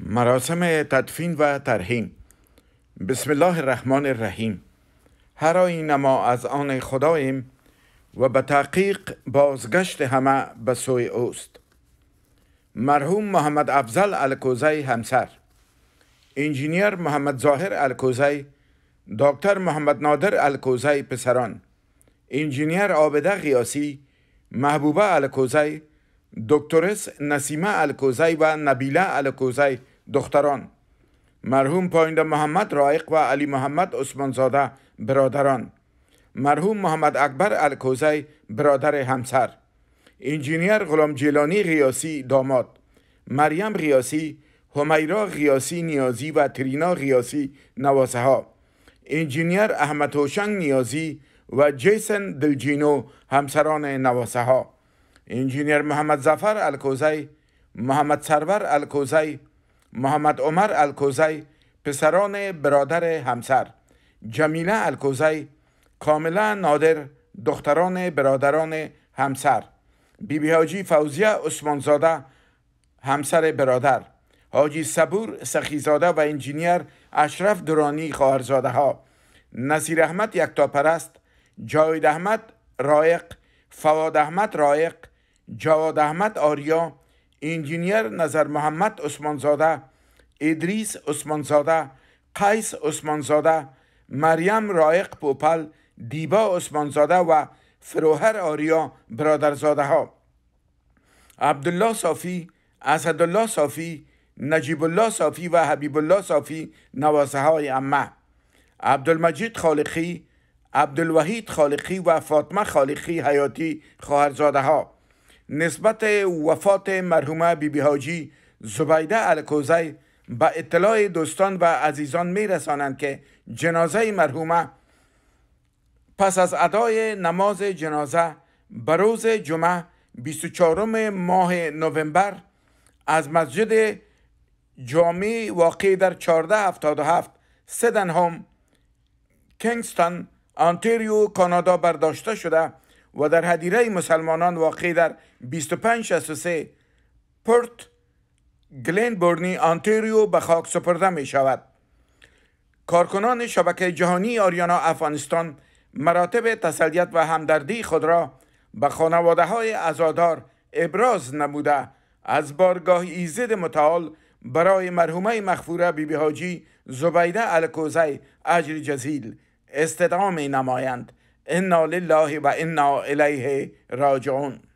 مراسم تدفین و ترحیم بسم الله الرحمن الرحیم هر این ما از آن خداییم و به تحقیق بازگشت همه به سوی اوست مرحوم محمد افضل الکوزی همسر انجینیر محمد ظاهر الکوزی دکتر محمد نادر الکوزی پسران انجینیر آبده غیاسی محبوبه الکوزی دکترس نسیمه الکوزای و نبیله الکوزای دختران مرحوم پاینده محمد رائق و علی محمد عثمانزاده برادران مرحوم محمد اکبر الکوزای برادر همسر انجینیر غلام جیلانی غیاسی داماد مریم غیاسی همیرا غیاسی نیازی و ترینا غیاسی نواسه ها انجینیر احمد هوشنگ نیازی و جیسن دلجینو همسران نواسه ها انجینیر محمد زفر الکوزی محمد سرور الکوزی محمد عمر الکوزی پسران برادر همسر جمیله الکوزی کاملا نادر دختران برادران همسر بیبی حاجی فوزیه عثمانزاده همسر برادر حاجی صبور سخیزاده و انجینیر اشرف درانی خواهرزاده ها نصیر احمد یکتاپرست جاوید احمد رایق فواد احمد رایق جواد احمد آریا انجینیر نظر محمد عثمانزاده ادریس عثمانزاده قیس عثمانزاده مریم رایق پوپل دیبا عثمانزاده و فروهر آریا برادرزاده ها عبدالله صافی اسدالله صافی نجیب الله صافی و حبیب الله صافی نوازه های امه عبدالمجید خالقی عبدالوحید خالقی و فاطمه خالقی حیاتی خواهرزاده ها نسبت وفات مرحومه بیبی حاجی زبیده الکوزی به اطلاع دوستان و عزیزان می رسانند که جنازه مرحومه پس از ادای نماز جنازه به روز جمعه 24 ماه نوامبر از مسجد جامع واقع در 1477 سدنهام کینگستون آنتریو کانادا برداشته شده و در هدیره مسلمانان واقع در 2563 پورت گلین برنی آنتریو به خاک سپرده می شود کارکنان شبکه جهانی آریانا افغانستان مراتب تسلیت و همدردی خود را به خانواده های ازادار ابراز نموده از بارگاه ایزد متعال برای مرحومه مخفوره بی حاجی زبیده الکوزی اجر جزیل استدعا می نمایند انا لله و انا الیه راجعون